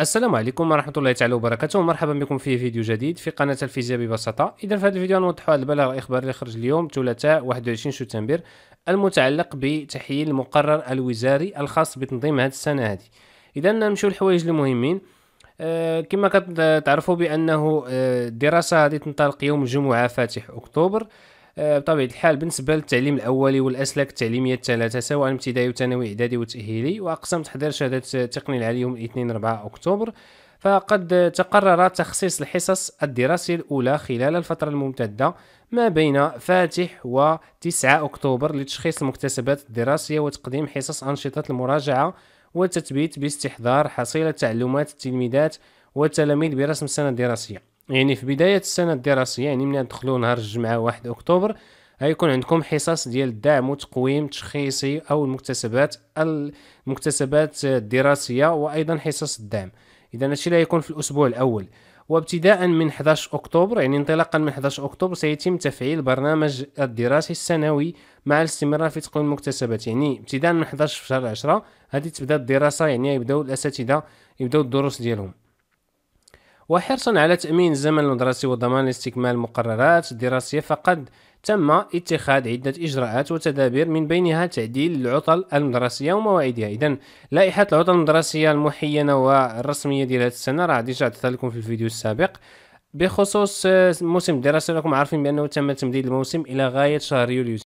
السلام عليكم ورحمة الله تعالى وبركاته ومرحبا بكم في فيديو جديد في قناة الفيزياء ببساطة إذا في هذا الفيديو هذا البلاغ الإخباري اللي خرج اليوم ثلاثاء 21 سبتمبر المتعلق بتحيين المقرر الوزاري الخاص بتنظيم هذه السنة هذه إذا نمشيو للحوايج المهمين أه كما كتعرفوا بأنه الدراسة آه، هذه تنطلق يوم الجمعة فاتح أكتوبر آه، بطبيعه الحال بالنسبه للتعليم الاولي والاسلاك التعليميه الثلاثه سواء ابتدائي وثانوي اعدادي وتاهيلي واقسام تحضير شهاده التقني العالي يوم الاثنين 4 اكتوبر فقد تقرر تخصيص الحصص الدراسية الأولى خلال الفترة الممتدة ما بين فاتح و 9 أكتوبر لتشخيص المكتسبات الدراسية وتقديم حصص أنشطة المراجعة والتثبيت باستحضار حصيلة تعلمات التلميذات والتلاميذ برسم السنة الدراسية يعني في بداية السنة الدراسية يعني من تدخلوا نهار الجمعة واحد أكتوبر غيكون عندكم حصص ديال الدعم وتقويم تشخيصي أو المكتسبات المكتسبات الدراسية وأيضا حصص الدعم إذا هادشي اللي غيكون في الأسبوع الأول وابتداء من 11 أكتوبر يعني انطلاقا من 11 أكتوبر سيتم تفعيل برنامج الدراسي السنوي مع الاستمرار في تقويم المكتسبات يعني ابتداء من 11 في شهر 10 غادي تبدا الدراسة يعني يبداو الأساتذة يبداو الدروس ديالهم وحرصا على تأمين الزمن المدرسي وضمان استكمال المقررات الدراسية فقد تم اتخاذ عدة إجراءات وتدابير من بينها تعديل العطل المدرسية ومواعيدها إذا لائحة العطل المدرسية المحينة والرسمية ديال هذه السنة راه ديجا عطيتها لكم في الفيديو السابق بخصوص آه، موسم الدراسي راكم عارفين بأنه تم تمديد الموسم إلى غاية شهر يوليو